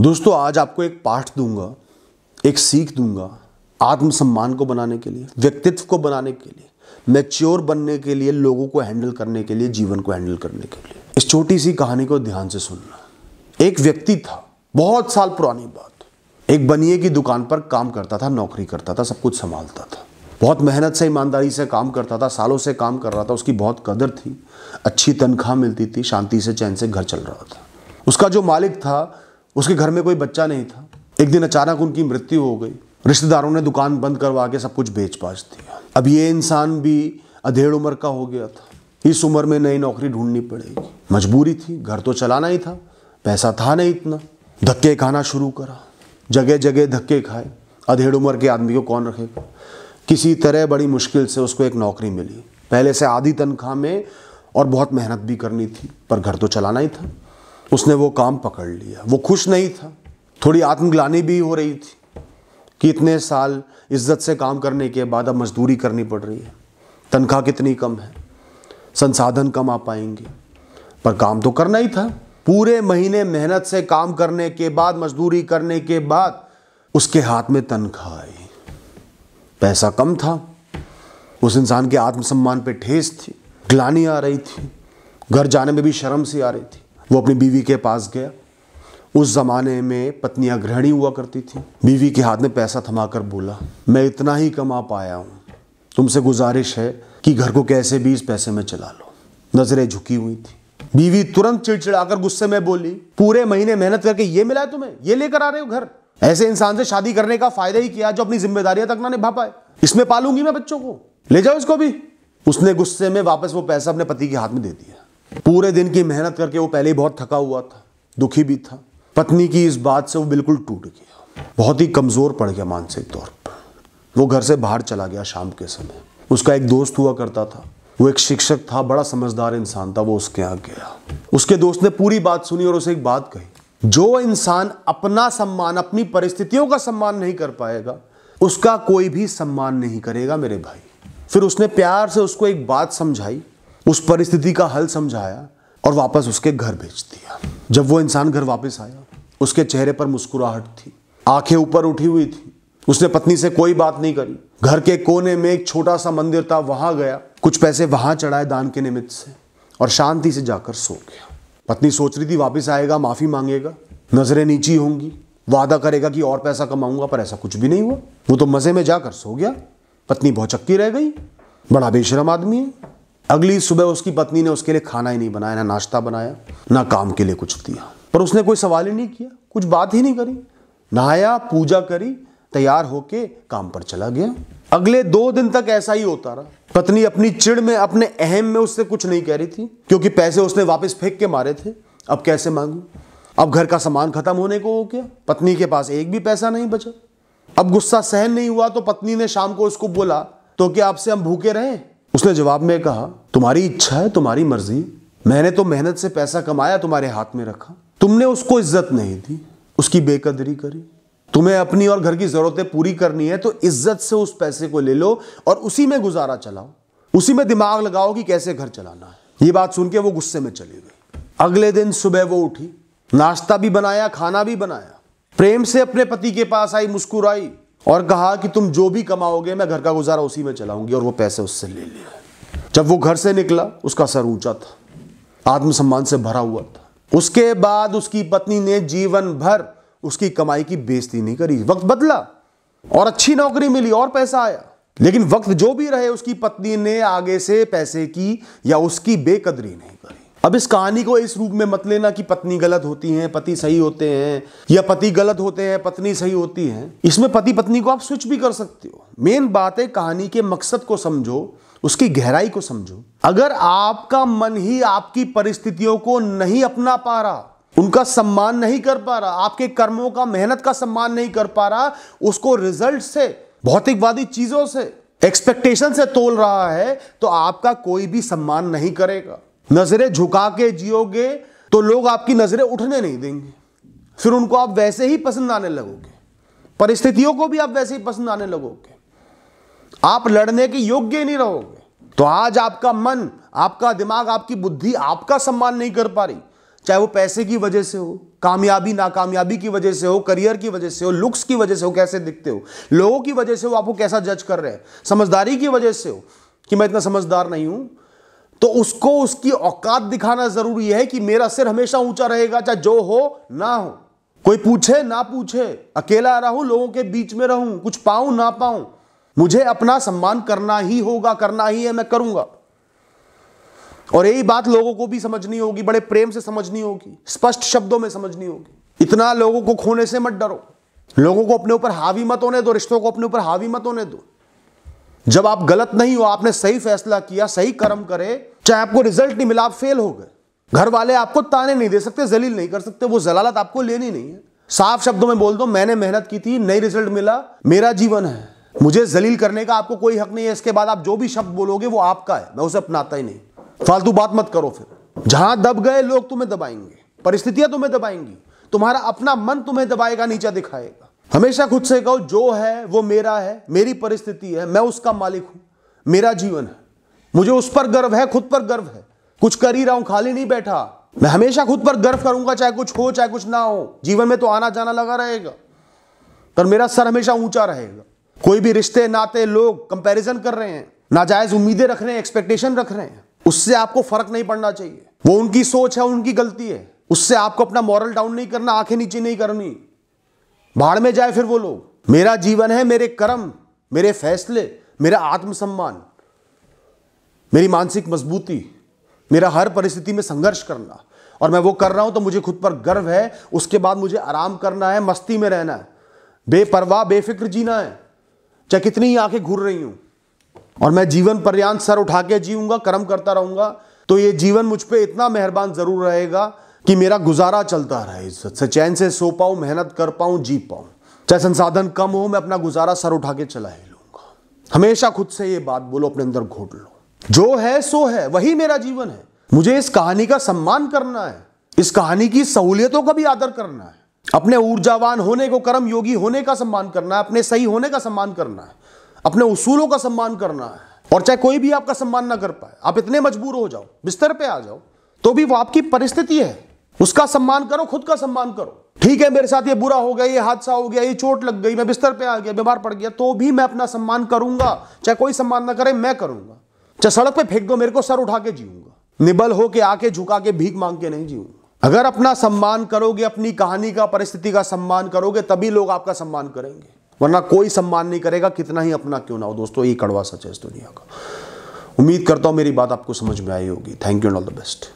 दोस्तों आज आपको एक पाठ दूंगा एक सीख दूंगा आत्मसम्मान को बनाने के लिए व्यक्तित्व को बनाने के लिए मैच्योर बनने के लिए लोगों को हैंडल करने के लिए जीवन को हैंडल करने के लिए इस छोटी सी कहानी को ध्यान से सुनना एक व्यक्ति था बहुत साल पुरानी बात एक बनिए की दुकान पर काम करता था नौकरी करता था सब कुछ संभालता था बहुत मेहनत से ईमानदारी से काम करता था सालों से काम कर रहा था उसकी बहुत कदर थी अच्छी तनख्वाह मिलती थी शांति से चैन से घर चल रहा था उसका जो मालिक था उसके घर में कोई बच्चा नहीं था एक दिन अचानक उनकी मृत्यु हो गई रिश्तेदारों ने दुकान बंद करवा के सब कुछ बेच बाज दिया अब ये इंसान भी अधेड़ उम्र का हो गया था इस उम्र में नई नौकरी ढूंढनी पड़ेगी मजबूरी थी घर तो चलाना ही था पैसा था नहीं इतना धक्के खाना शुरू करा जगह जगह धक्के खाए अधेड़ उम्र के आदमी को कौन रखेगा किसी तरह बड़ी मुश्किल से उसको एक नौकरी मिली पहले से आधी तनख्वाह में और बहुत मेहनत भी करनी थी पर घर तो चलाना ही था उसने वो काम पकड़ लिया वो खुश नहीं था थोड़ी आत्मग्लानी भी हो रही थी कि इतने साल इज्जत से काम करने के बाद अब मजदूरी करनी पड़ रही है तनख्वाह कितनी कम है संसाधन कम आ पाएंगे पर काम तो करना ही था पूरे महीने मेहनत से काम करने के बाद मजदूरी करने के बाद उसके हाथ में तनख्वाह आई पैसा कम था उस इंसान के आत्मसम्मान पे ठेस थी ग्लानी आ रही थी घर जाने में भी शर्म सी आ रही थी वो अपनी बीवी के पास गया उस ज़माने में पत्नियां गृहणी हुआ करती थी बीवी के हाथ में पैसा थमा कर बोला मैं इतना ही कमा पाया हूँ तुमसे गुजारिश है कि घर को कैसे भी इस पैसे में चला लो नज़रें झुकी हुई थी बीवी तुरंत चिड़चिड़ाकर गुस्से में बोली पूरे महीने मेहनत करके ये मिला है तुम्हें ये लेकर आ रहे हो घर ऐसे इंसान से शादी करने का फायदा ही किया जो अपनी जिम्मेदारियां तक ना निभा पाए इसमें पालूंगी मैं बच्चों को ले जाओ इसको भी उसने गुस्से में वापस वो पैसा अपने पति के हाथ में दे दिया पूरे दिन की मेहनत करके वो पहले ही बहुत थका हुआ था दुखी भी था पत्नी की इस बात से वो बिल्कुल टूट गया बहुत ही कमज़ोर पड़ गया मानसिक तौर पर वो घर से बाहर चला गया शाम के समय उसका एक दोस्त हुआ करता था वो एक शिक्षक था बड़ा समझदार इंसान था वो उसके यहाँ गया उसके दोस्त ने पूरी बात सुनी और उसे एक बात कही जो इंसान अपना सम्मान अपनी परिस्थितियों का सम्मान नहीं कर पाएगा उसका कोई भी सम्मान नहीं करेगा मेरे भाई फिर उसने प्यार से उसको एक बात समझाई उस परिस्थिति का हल समझाया और वापस उसके घर भेज दिया जब वो इंसान घर वापस आया उसके चेहरे पर मुस्कुराहट थी आंखें ऊपर उठी हुई थी उसने पत्नी से कोई बात नहीं करी घर के कोने में एक छोटा सा मंदिर था वहां गया कुछ पैसे वहां चढ़ाए दान के निमित्त से और शांति से जाकर सो गया पत्नी सोच रही थी वापस आएगा माफी मांगेगा नजरें नीची होंगी वादा करेगा कि और पैसा कमाऊंगा पर ऐसा कुछ भी नहीं हुआ वो तो मजे में जाकर सो गया पत्नी बहुत चक्की रह गई बड़ा बेशरम आदमी है अगली सुबह उसकी पत्नी ने उसके लिए खाना ही नहीं बनाया ना नाश्ता बनाया ना काम के लिए कुछ दिया पर उसने कोई सवाल ही नहीं किया कुछ बात ही नहीं करी नहाया पूजा करी तैयार होके काम पर चला गया अगले दो दिन तक ऐसा ही होता रहा पत्नी अपनी चिड़ में अपने अहम में उससे कुछ नहीं कह रही थी क्योंकि पैसे उसने वापस फेंक के मारे थे अब कैसे मांगू अब घर का सामान खत्म होने को हो गया पत्नी के पास एक भी पैसा नहीं बचा अब गुस्सा सहन नहीं हुआ तो पत्नी ने शाम को उसको बोला तो क्या आपसे हम भूखे रहे उसने जवाब में कहा तुम्हारी इच्छा है तुम्हारी मर्जी मैंने तो मेहनत से पैसा कमाया तुम्हारे हाथ में रखा तुमने उसको इज्जत नहीं दी उसकी बेकदरी करी तुम्हें अपनी और घर की जरूरतें पूरी करनी है तो इज्जत से उस पैसे को ले लो और उसी में गुजारा चलाओ उसी में दिमाग लगाओ कि कैसे घर चलाना है ये बात सुन के वो गुस्से में चली गई अगले दिन सुबह वो उठी नाश्ता भी बनाया खाना भी बनाया प्रेम से अपने पति के पास आई मुस्कुराई और कहा कि तुम जो भी कमाओगे मैं घर का गुजारा उसी में चलाऊंगी और वो पैसे उससे ले लिया जब वो घर से निकला उसका सर ऊंचा था आत्मसम्मान से भरा हुआ था उसके बाद उसकी पत्नी ने जीवन भर उसकी कमाई की बेइज्जती नहीं करी वक्त बदला और अच्छी नौकरी मिली और पैसा आया लेकिन वक्त जो भी रहे उसकी पत्नी ने आगे से पैसे की या उसकी बेकदरी नहीं करी अब इस कहानी को इस रूप में मत लेना कि पत्नी गलत होती हैं पति सही होते हैं या पति गलत होते हैं पत्नी सही होती है इसमें पति पत्नी को आप स्विच भी कर सकते हो मेन बात है कहानी के मकसद को समझो उसकी गहराई को समझो अगर आपका मन ही आपकी परिस्थितियों को नहीं अपना पा रहा उनका सम्मान नहीं कर पा रहा आपके कर्मों का मेहनत का सम्मान नहीं कर पा रहा उसको रिजल्ट से भौतिकवादी चीजों से एक्सपेक्टेशन से तोल रहा है तो आपका कोई भी सम्मान नहीं करेगा नजरें झुका के जियोगे तो लोग आपकी नजरें उठने नहीं देंगे फिर उनको आप वैसे ही पसंद आने लगोगे परिस्थितियों को भी आप वैसे ही पसंद आने लगोगे आप लड़ने के योग्य नहीं रहोगे तो आज आपका मन आपका दिमाग आपकी बुद्धि आपका सम्मान नहीं कर पा रही चाहे वो पैसे की वजह से हो कामयाबी नाकामयाबी की वजह से हो करियर की वजह से हो लुक्स की वजह से हो कैसे दिखते हो लोगों की वजह से हो आपको कैसा जज कर रहे हैं समझदारी की वजह से हो कि मैं इतना समझदार नहीं हूं तो उसको उसकी औकात दिखाना जरूरी है कि मेरा सिर हमेशा ऊंचा रहेगा चाहे जो हो ना हो कोई पूछे ना पूछे अकेला रहूं लोगों के बीच में रहूं कुछ पाऊं ना पाऊं मुझे अपना सम्मान करना ही होगा करना ही है मैं करूंगा और यही बात लोगों को भी समझनी होगी बड़े प्रेम से समझनी होगी स्पष्ट शब्दों में समझनी होगी इतना लोगों को खोने से मत डरो लोगों को अपने ऊपर हावी मत होने दो रिश्तों को अपने ऊपर हावी मत होने दो जब आप गलत नहीं हो आपने सही फैसला किया सही कर्म करे चाहे आपको रिजल्ट नहीं मिला आप फेल हो गए घर वाले आपको ताने नहीं दे सकते जलील नहीं कर सकते वो जलालत आपको लेनी नहीं है साफ शब्दों में बोल दो मैंने मेहनत की थी नई रिजल्ट मिला मेरा जीवन है मुझे जलील करने का आपको कोई हक नहीं है इसके बाद आप जो भी शब्द बोलोगे वो आपका है मैं उसे अपनाता ही नहीं फालतू बात मत करो फिर जहां दब गए लोग तुम्हें दबाएंगे परिस्थितियां तुम्हें दबाएंगी तुम्हारा अपना मन तुम्हें दबाएगा नीचा दिखाएगा हमेशा खुद से कहो जो है वो मेरा है मेरी परिस्थिति है मैं उसका मालिक हूं मेरा जीवन है मुझे उस पर गर्व है खुद पर गर्व है कुछ कर ही रहा हूं खाली नहीं बैठा मैं हमेशा खुद पर गर्व करूंगा चाहे कुछ हो चाहे कुछ ना हो जीवन में तो आना जाना लगा रहेगा पर मेरा सर हमेशा ऊंचा रहेगा कोई भी रिश्ते नाते लोग कंपैरिजन कर रहे हैं नाजायज उम्मीदें रख रहे हैं एक्सपेक्टेशन रख रहे हैं उससे आपको फर्क नहीं पड़ना चाहिए वो उनकी सोच है उनकी गलती है उससे आपको अपना मॉरल डाउन नहीं करना आंखें नीचे नहीं करनी बाढ़ में जाए फिर वो लोग मेरा जीवन है मेरे कर्म मेरे फैसले मेरा आत्मसम्मान मेरी मानसिक मजबूती मेरा हर परिस्थिति में संघर्ष करना और मैं वो कर रहा हूं तो मुझे खुद पर गर्व है उसके बाद मुझे आराम करना है मस्ती में रहना है बेपरवाह बेफिक्र जीना है चाहे कितनी ही आंखें घूर रही हूं और मैं जीवन पर्यांत सर उठा के जीऊंगा कर्म करता रहूंगा तो ये जीवन मुझ पर इतना मेहरबान जरूर रहेगा कि मेरा गुजारा चलता रहे इज्जत से चैन से सो पाऊं मेहनत कर पाऊं जी पाऊँ चाहे संसाधन कम हो मैं अपना गुजारा सर उठा के चला ही लूंगा हमेशा खुद से ये बात बोलो अपने अंदर घोट लो जो है सो है वही मेरा जीवन है मुझे इस कहानी का सम्मान करना है इस कहानी की सहूलियतों का भी आदर करना है अपने ऊर्जावान होने को कर्म योगी होने का सम्मान करना है अपने सही होने का सम्मान करना है अपने उसूलों का सम्मान करना है और चाहे कोई भी आपका सम्मान ना कर पाए आप इतने मजबूर हो जाओ बिस्तर पे आ जाओ तो भी वो आपकी परिस्थिति है उसका सम्मान करो खुद का सम्मान करो ठीक है मेरे साथ ये बुरा हो गया ये हादसा हो गया ये चोट लग गई मैं बिस्तर पे आ गया बीमार पड़ गया तो भी मैं अपना सम्मान करूंगा चाहे कोई सम्मान ना करे मैं करूंगा चाहे सड़क पे फेंक दो मेरे को सर उठा के जीऊंगा निबल होके आके झुका के भीख मांग के नहीं जीऊंगा अगर अपना सम्मान करोगे अपनी कहानी का परिस्थिति का सम्मान करोगे तभी लोग आपका सम्मान करेंगे वरना कोई सम्मान नहीं करेगा कितना ही अपना क्यों ना हो दोस्तों ये कड़वा सच है इस दुनिया का उम्मीद करता हूं मेरी बात आपको समझ में आई होगी thank you all the best